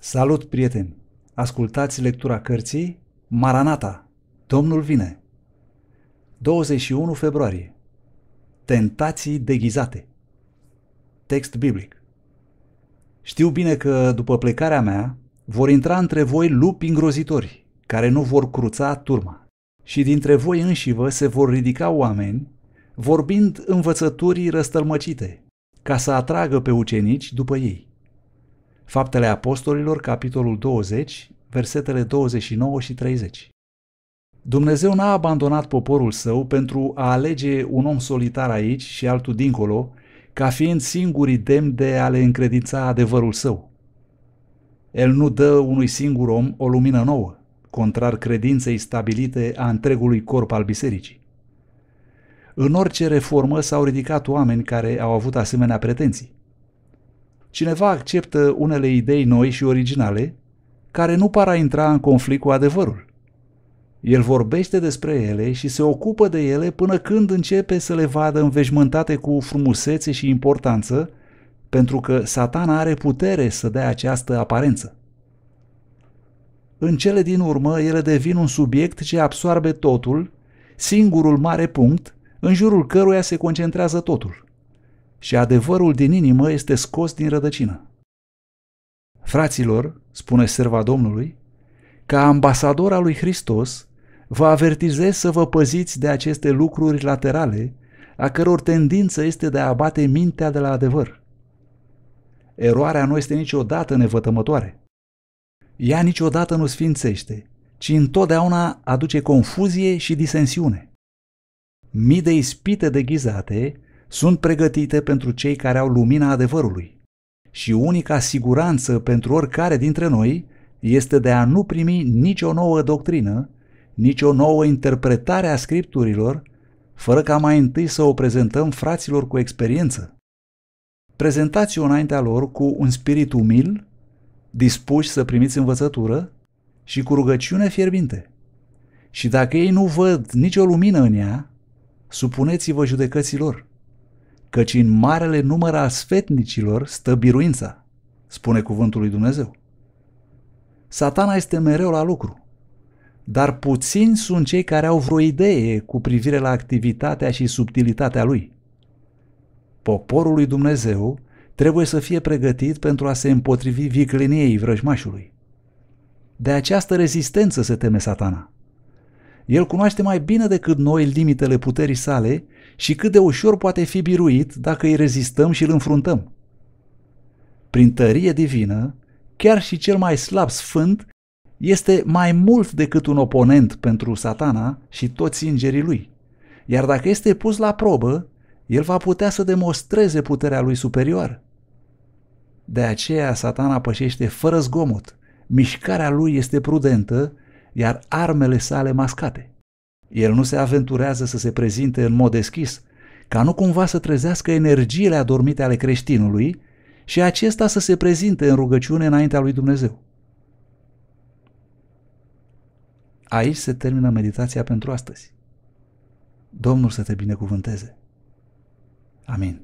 Salut, prieteni! Ascultați lectura cărții Maranata, Domnul vine! 21 februarie Tentații deghizate Text biblic Știu bine că, după plecarea mea, vor intra între voi lupi îngrozitori, care nu vor cruța turma. Și dintre voi înșivă se vor ridica oameni, vorbind învățăturii răstălmăcite, ca să atragă pe ucenici după ei. Faptele Apostolilor, capitolul 20, versetele 29 și 30. Dumnezeu n-a abandonat poporul său pentru a alege un om solitar aici și altul dincolo, ca fiind singurii demn de a le încredința adevărul său. El nu dă unui singur om o lumină nouă, contrar credinței stabilite a întregului corp al bisericii. În orice reformă s-au ridicat oameni care au avut asemenea pretenții. Cineva acceptă unele idei noi și originale care nu par a intra în conflict cu adevărul. El vorbește despre ele și se ocupă de ele până când începe să le vadă înveșmântate cu frumusețe și importanță, pentru că satana are putere să dea această aparență. În cele din urmă, ele devin un subiect ce absoarbe totul, singurul mare punct, în jurul căruia se concentrează totul. Și adevărul din inimă este scos din rădăcină. Fraților, spune serva Domnului, ca ambasador al lui Hristos, vă avertizez să vă păziți de aceste lucruri laterale, a căror tendință este de a abate mintea de la adevăr. Eroarea nu este niciodată nevătămătoare. Ea niciodată nu sfințește, ci întotdeauna aduce confuzie și disensiune. Mii de ispite deghizate sunt pregătite pentru cei care au lumina adevărului și unica siguranță pentru oricare dintre noi este de a nu primi nicio nouă doctrină, nicio nouă interpretare a scripturilor, fără ca mai întâi să o prezentăm fraților cu experiență. Prezentați-o înaintea lor cu un spirit umil dispuși să primiți învățătură și cu rugăciune fierbinte. Și dacă ei nu văd nicio lumină în ea, supuneți-vă judecăților, căci în marele număr al sfetnicilor stă biruința, spune cuvântul lui Dumnezeu. Satana este mereu la lucru, dar puțini sunt cei care au vreo idee cu privire la activitatea și subtilitatea lui. Poporul lui Dumnezeu trebuie să fie pregătit pentru a se împotrivi vicleniei vrăjmașului. De această rezistență se teme satana. El cunoaște mai bine decât noi limitele puterii sale și cât de ușor poate fi biruit dacă îi rezistăm și îl înfruntăm. Prin tărie divină, chiar și cel mai slab sfânt este mai mult decât un oponent pentru satana și toți îngerii lui. Iar dacă este pus la probă, el va putea să demonstreze puterea lui superior. De aceea satana pășește fără zgomot. Mișcarea lui este prudentă, iar armele sale mascate. El nu se aventurează să se prezinte în mod deschis, ca nu cumva să trezească energiile adormite ale creștinului și acesta să se prezinte în rugăciune înaintea lui Dumnezeu. Aici se termină meditația pentru astăzi. Domnul să te binecuvânteze! Amén.